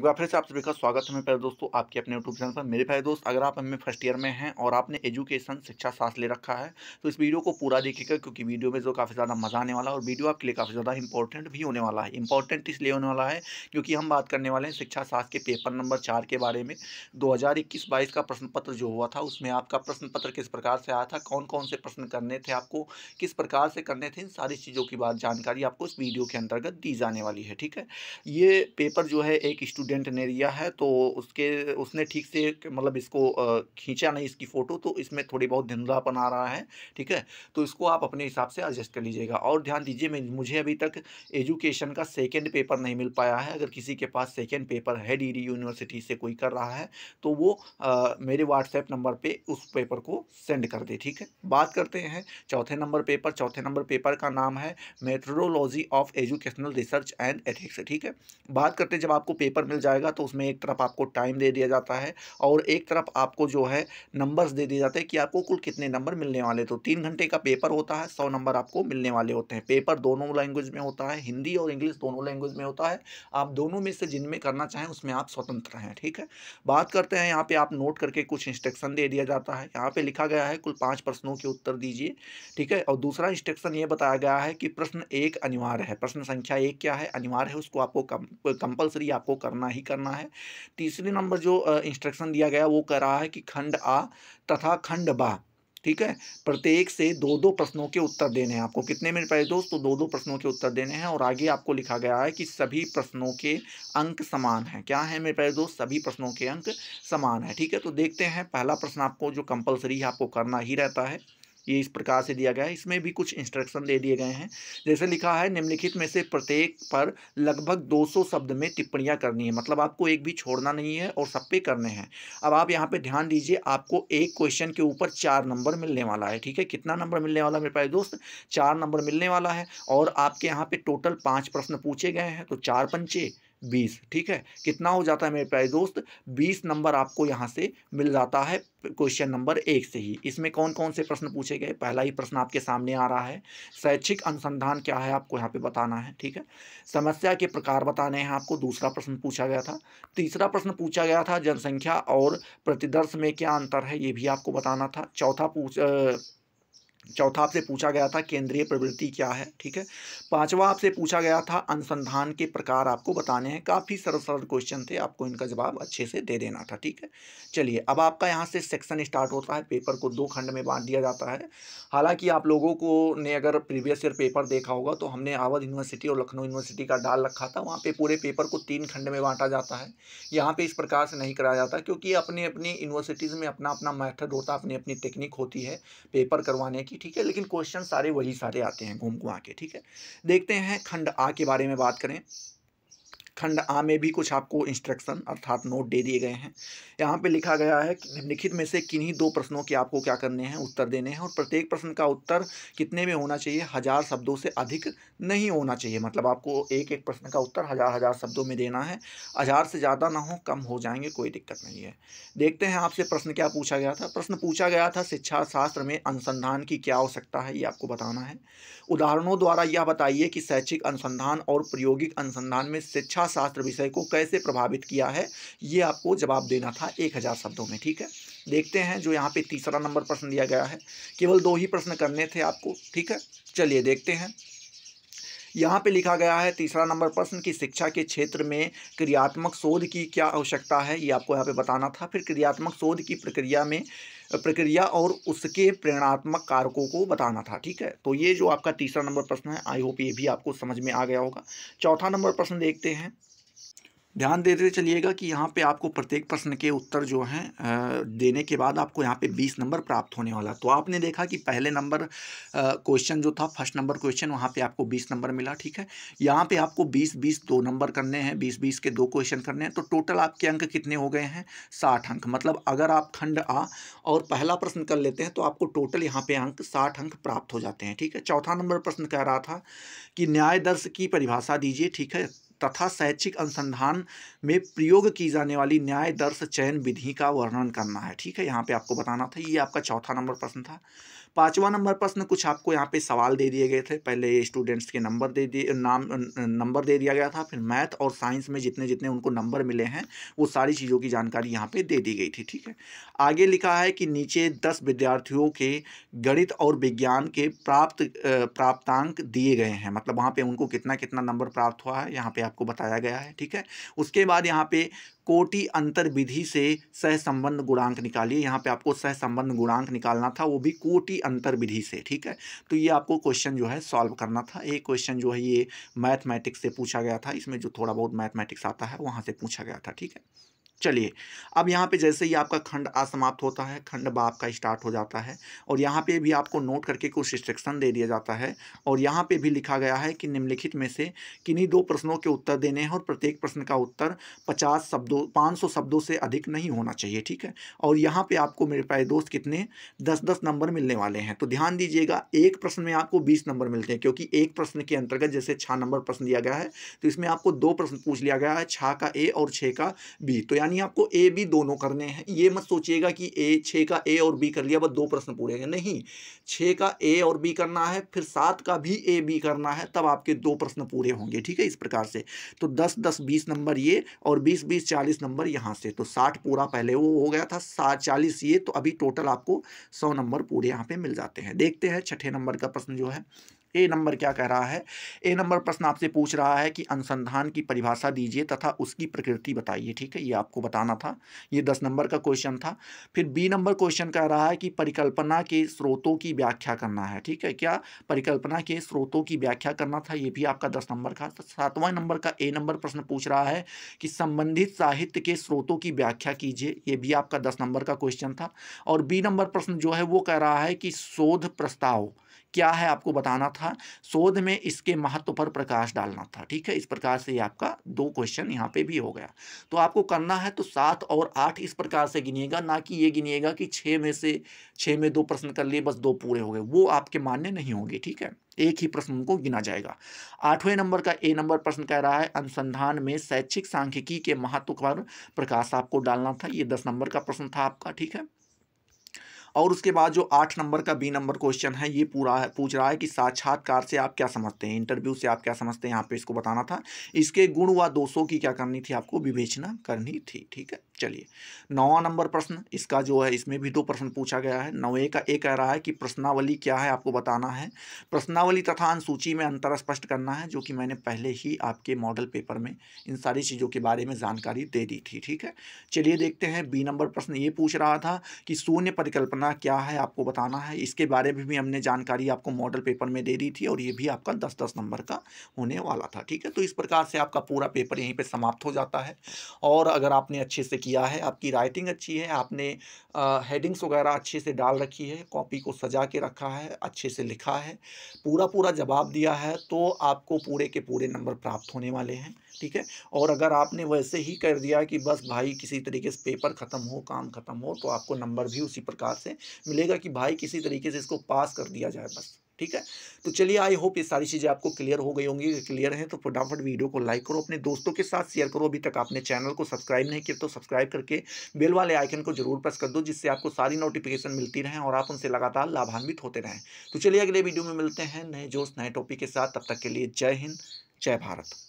एक बार फिर से आप सभी का स्वागत है मेरे प्यारे दोस्तों आपके अपने यूट्यूब चैनल पर मेरे प्यारे दोस्त अगर आप हमें फर्स्ट ईयर में हैं और आपने एजुकेशन शिक्षा सांस ले रखा है तो इस वीडियो को पूरा देखिएगा क्योंकि वीडियो में जो काफ़ी ज़्यादा मजा आने वाला है और वीडियो आपके लिए काफ़ी ज़्यादा इंपॉर्टेंट भी होने वाला है इंपॉर्टेंट इसलिए होने वाला है क्योंकि हम बात करने वाले हैं शिक्षा शास्त्र के पेपर नंबर चार के बारे में दो हज़ार का प्रश्न पत्र जो हुआ था उसमें आपका प्रश्न पत्र किस प्रकार से आया था कौन कौन से प्रश्न करने थे आपको किस प्रकार से करने थे इन सारी चीज़ों की बात जानकारी आपको इस वीडियो के अंतर्गत दी जाने वाली है ठीक है ये पेपर जो है एक स्टूडेंट स्टूडेंट ने दिया है तो उसके उसने ठीक से मतलब इसको खींचा नहीं इसकी फ़ोटो तो इसमें थोड़ी बहुत धुंधलापन आ रहा है ठीक है तो इसको आप अपने हिसाब से एडजस्ट कर लीजिएगा और ध्यान दीजिए मैं मुझे अभी तक एजुकेशन का सेकेंड पेपर नहीं मिल पाया है अगर किसी के पास सेकेंड पेपर है डी यूनिवर्सिटी से कोई कर रहा है तो वो आ, मेरे व्हाट्सएप नंबर पर उस पेपर को सेंड कर दे ठीक है बात करते हैं चौथे नंबर पेपर चौथे नंबर पेपर का नाम है metrology of educational research and ethics ठीक है बात करते जब आपको पेपर मिल चल जाएगा तो उसमें एक तरफ आपको टाइम दे दिया जाता है और एक तरफ आपको जो है नंबर्स दे दिए जाते हैं कि आपको कुल कितने नंबर मिलने वाले तो तीन घंटे का पेपर होता है सौ नंबर आपको मिलने वाले होते हैं पेपर दोनों लैंग्वेज में होता है हिंदी और इंग्लिश दोनों लैंग्वेज में होता है आप दोनों में से जिनमें करना चाहें उसमें आप स्वतंत्र हैं ठीक है बात करते हैं यहाँ पर आप नोट करके कुछ इंस्ट्रक्शन दे दिया जाता है यहाँ पर लिखा गया है कुल पाँच प्रश्नों के उत्तर दीजिए ठीक है और दूसरा इंस्ट्रक्शन ये बताया गया है कि प्रश्न एक अनिवार्य है प्रश्न संख्या एक क्या है अनिवार्य है उसको आपको कंपल्सरी आपको करना करना ही करना है तीसरे नंबर जो इंस्ट्रक्शन दिया गया वो कह रहा है कि खंड आ तथा खंड बा ठीक है प्रत्येक से दो दो प्रश्नों के उत्तर देने हैं आपको कितने मिनट पहले दोस्त तो दो दो प्रश्नों के उत्तर देने हैं और आगे आपको लिखा गया है कि सभी प्रश्नों के अंक समान हैं क्या है मेरे पहले दोस्त सभी प्रश्नों के अंक समान है ठीक है तो देखते हैं पहला प्रश्न आपको जो कंपलसरी है आपको करना ही रहता है ये इस प्रकार से दिया गया है इसमें भी कुछ इंस्ट्रक्शन दे दिए गए हैं जैसे लिखा है निम्नलिखित में से प्रत्येक पर लगभग 200 शब्द में टिप्पणियाँ करनी है मतलब आपको एक भी छोड़ना नहीं है और सब पे करने हैं अब आप यहाँ पे ध्यान दीजिए आपको एक क्वेश्चन के ऊपर चार नंबर मिलने वाला है ठीक है कितना नंबर मिलने वाला मेरे पास दोस्त चार नंबर मिलने वाला है और आपके यहाँ पे टोटल पाँच प्रश्न पूछे गए हैं तो चार पंचे बीस ठीक है कितना हो जाता है मेरे प्यारे दोस्त बीस नंबर आपको यहाँ से मिल जाता है क्वेश्चन नंबर एक से ही इसमें कौन कौन से प्रश्न पूछे गए पहला ही प्रश्न आपके सामने आ रहा है शैक्षिक अनुसंधान क्या है आपको यहाँ पे बताना है ठीक है समस्या के प्रकार बताने हैं आपको दूसरा प्रश्न पूछा गया था तीसरा प्रश्न पूछा गया था जनसंख्या और प्रतिदर्श में क्या अंतर है ये भी आपको बताना था चौथा पूछ चौथा आपसे पूछा गया था केंद्रीय प्रवृत्ति क्या है ठीक है पांचवा आपसे पूछा गया था अनुसंधान के प्रकार आपको बताने हैं काफ़ी सरल सरल क्वेश्चन थे आपको इनका जवाब अच्छे से दे देना था ठीक है चलिए अब आपका यहाँ से सेक्शन स्टार्ट होता है पेपर को दो खंड में बांट दिया जाता है हालांकि आप लोगों को ने अगर प्रीवियस ईयर पेपर देखा होगा तो हमने आवध यूनिवर्सिटी और लखनऊ यूनिवर्सिटी का डाल रखा था वहाँ पर पूरे पेपर को तीन खंड में बांटा जाता है यहाँ पर इस प्रकार से नहीं कराया जाता क्योंकि अपने अपनी यूनिवर्सिटीज़ में अपना अपना मैथड होता है अपनी अपनी टेक्निक होती है पेपर करवाने की की ठीक है लेकिन क्वेश्चन सारे वही सारे आते हैं घूम घुमा के ठीक है देखते हैं खंड आ के बारे में बात करें खंड आ में भी कुछ आपको इंस्ट्रक्शन अर्थात नोट दे दिए गए हैं यहाँ पे लिखा गया है कि निम्नलिखित में से किन्हीं दो प्रश्नों के आपको क्या करने हैं उत्तर देने हैं और प्रत्येक प्रश्न का उत्तर कितने में होना चाहिए हज़ार शब्दों से अधिक नहीं होना चाहिए मतलब आपको एक एक प्रश्न का उत्तर हज़ार हज़ार शब्दों में देना है हज़ार से ज़्यादा ना हो कम हो जाएंगे कोई दिक्कत नहीं है देखते हैं आपसे प्रश्न क्या पूछा गया था प्रश्न पूछा गया था शिक्षा शास्त्र में अनुसंधान की क्या आवश्यकता है ये आपको बताना है उदाहरणों द्वारा यह बताइए कि शैक्षिक अनुसंधान और प्रायोगिक अनुसंधान में शिक्षा शास्त्र विषय को कैसे प्रभावित किया है ये आपको जवाब देना था एक हज़ार शब्दों में ठीक है देखते हैं जो यहाँ पे तीसरा नंबर प्रश्न दिया गया है केवल दो ही प्रश्न करने थे आपको ठीक है चलिए देखते हैं यहाँ पे लिखा गया है तीसरा नंबर प्रश्न कि शिक्षा के क्षेत्र में क्रियात्मक शोध की क्या आवश्यकता है ये आपको यहाँ पे बताना था फिर क्रियात्मक शोध की प्रक्रिया में प्रक्रिया और उसके प्रेरणात्मक कारकों को बताना था ठीक है तो ये जो आपका तीसरा नंबर प्रश्न है आई होप ये भी आपको समझ में आ गया होगा चौथा नंबर प्रश्न देखते हैं ध्यान देते चलिएगा कि यहाँ पे आपको प्रत्येक प्रश्न के उत्तर जो हैं देने के बाद आपको यहाँ पे बीस नंबर प्राप्त होने वाला तो आपने देखा कि पहले नंबर क्वेश्चन जो था फर्स्ट नंबर क्वेश्चन वहाँ पे आपको बीस नंबर मिला ठीक है यहाँ पे आपको बीस बीस दो नंबर करने हैं बीस बीस के दो क्वेश्चन करने हैं तो टोटल आपके अंक कितने हो गए हैं साठ अंक मतलब अगर आप खंड आ और पहला प्रश्न कर लेते हैं तो आपको टोटल यहाँ पर अंक साठ अंक प्राप्त हो जाते हैं ठीक है चौथा नंबर प्रश्न कह रहा था कि न्याय दर्श की परिभाषा दीजिए ठीक है तथा शैक्षिक अनुसंधान में प्रयोग की जाने वाली न्याय दर्श चयन विधि का वर्णन करना है ठीक है यहाँ पे आपको बताना था ये आपका चौथा नंबर प्रश्न था पाँचवा नंबर प्रश्न कुछ आपको यहाँ पे सवाल दे दिए गए थे पहले स्टूडेंट्स के नंबर दे दिए नाम नंबर दे दिया गया था फिर मैथ और साइंस में जितने जितने उनको नंबर मिले हैं वो सारी चीज़ों की जानकारी यहाँ पे दे दी गई थी ठीक है आगे लिखा है कि नीचे दस विद्यार्थियों के गणित और विज्ञान के प्राप्त प्राप्तांक दिए गए हैं मतलब वहाँ पर उनको कितना कितना नंबर प्राप्त हुआ है यहाँ पर आपको बताया गया है ठीक है उसके बाद यहाँ पर कोटि अंतर विधि से सहसंबंध गुणांक निकालिए यहाँ पे आपको सहसंबंध गुणांक निकालना था वो भी कोटि अंतर विधि से ठीक है तो ये आपको क्वेश्चन जो है सॉल्व करना था एक क्वेश्चन जो है ये मैथमेटिक्स से पूछा गया था इसमें जो थोड़ा बहुत मैथमेटिक्स आता है वहाँ से पूछा गया था ठीक है चलिए अब यहाँ पे जैसे ही आपका खंड असमाप्त होता है खंड बाप का स्टार्ट हो जाता है और यहाँ पे भी आपको नोट करके कुछ रिस्ट्रिक्शन दे दिया जाता है और यहाँ पे भी लिखा गया है कि निम्नलिखित में से किन्हीं दो प्रश्नों के उत्तर देने हैं और प्रत्येक प्रश्न का उत्तर पचास शब्दों पाँच शब्दों से अधिक नहीं होना चाहिए ठीक है और यहाँ पर आपको मेरे पाए दोस्त कितने दस दस नंबर मिलने वाले हैं तो ध्यान दीजिएगा एक प्रश्न में आपको बीस नंबर मिलते हैं क्योंकि एक प्रश्न के अंतर्गत जैसे छः नंबर प्रश्न दिया गया है तो इसमें आपको दो प्रश्न पूछ लिया गया है छः का ए और छः का बी तो यानी यानी आपको ए बी दोनों करने हैं ये मत सोचिएगा कि ए छः का ए और बी कर लिया बस दो प्रश्न पूछेंगे नहीं छः का ए और बी करना है फिर सात का भी ए बी करना है तब आपके दो प्रश्न पूरे होंगे ठीक है इस प्रकार से तो दस दस बीस नंबर ये और बीस बीस चालीस नंबर यहाँ से तो साठ पूरा पहले वो हो गया था सात चालीस ये तो अभी टोटल आपको सौ नंबर पूरे यहाँ पर मिल जाते हैं देखते हैं छठे नंबर का प्रश्न जो है ए नंबर क्या कह रहा है ए नंबर प्रश्न आपसे पूछ रहा है कि अनुसंधान की परिभाषा दीजिए तथा उसकी प्रकृति बताइए ठीक है ये आपको बताना था ये दस नंबर का क्वेश्चन था फिर बी नंबर क्वेश्चन कह रहा है कि परिकल्पना के स्रोतों की व्याख्या करना है ठीक है क्या परिकल्पना के स्रोतों की व्याख्या करना था ये भी आपका दस नंबर का तो सातवां नंबर का ए नंबर प्रश्न पूछ रहा है कि संबंधित साहित्य के स्रोतों की व्याख्या कीजिए ये भी आपका दस नंबर का क्वेश्चन था और बी नंबर प्रश्न जो है वो कह रहा है कि शोध प्रस्ताव क्या है आपको बताना था शोध में इसके महत्व पर प्रकाश डालना था ठीक है इस प्रकार से आपका दो क्वेश्चन यहाँ पे भी हो गया तो आपको करना है तो सात और आठ इस प्रकार से गिनिएगा ना कि ये गिनिएगा कि छः में से छः में दो प्रश्न कर लिए बस दो पूरे हो गए वो आपके मान्य नहीं होंगे ठीक है एक ही प्रश्न उनको गिना जाएगा आठवें नंबर का ए नंबर प्रश्न कह रहा है अनुसंधान में शैक्षिक सांख्यिकी के महत्व पर प्रकाश आपको डालना था ये दस नंबर का प्रश्न था आपका ठीक है और उसके बाद जो आठ नंबर का बी नंबर क्वेश्चन है ये पूरा है पूछ रहा है कि साक्षात्कार से आप क्या समझते हैं इंटरव्यू से आप क्या समझते हैं यहाँ पे इसको बताना था इसके गुण व दोषों की क्या करनी थी आपको विवेचना करनी थी ठीक है चलिए नौवा नंबर प्रश्न इसका जो है इसमें भी दो प्रश्न पूछा गया है नवे का एक कह रहा है कि प्रश्नावली क्या है आपको बताना है प्रश्नावली तथा अनुसूची में अंतर स्पष्ट करना है जो कि मैंने पहले ही आपके मॉडल पेपर में इन सारी चीज़ों के बारे में जानकारी दे दी थी ठीक है चलिए देखते हैं बी नंबर प्रश्न ये पूछ रहा था कि शून्य परिकल्पना क्या है आपको बताना है इसके बारे में भी हमने जानकारी आपको मॉडल पेपर में दे दी थी और ये भी आपका दस दस नंबर का होने वाला था ठीक है तो इस प्रकार से आपका पूरा पेपर यहीं पर समाप्त हो जाता है और अगर आपने अच्छे से किया है आपकी राइटिंग अच्छी है आपने हेडिंग्स वगैरह अच्छे से डाल रखी है कॉपी को सजा के रखा है अच्छे से लिखा है पूरा पूरा जवाब दिया है तो आपको पूरे के पूरे नंबर प्राप्त होने वाले हैं ठीक है और अगर आपने वैसे ही कर दिया कि बस भाई किसी तरीके से पेपर ख़त्म हो काम ख़त्म हो तो आपको नंबर भी उसी प्रकार से मिलेगा कि भाई किसी तरीके से इसको पास कर दिया जाए बस ठीक है तो चलिए आई होप ये सारी चीज़ें आपको क्लियर हो गई होंगी क्लियर हैं तो फटाफट वीडियो को लाइक करो अपने दोस्तों के साथ शेयर करो अभी तक आपने चैनल को सब्सक्राइब नहीं किया तो सब्सक्राइब करके बेल वाले आइकन को जरूर प्रेस कर दो जिससे आपको सारी नोटिफिकेशन मिलती रहें और आप उनसे लगातार लाभान्वित होते रहें तो चलिए अगले वीडियो में मिलते हैं नए जोश नए टॉपिक के साथ तब तक के लिए जय हिंद जय भारत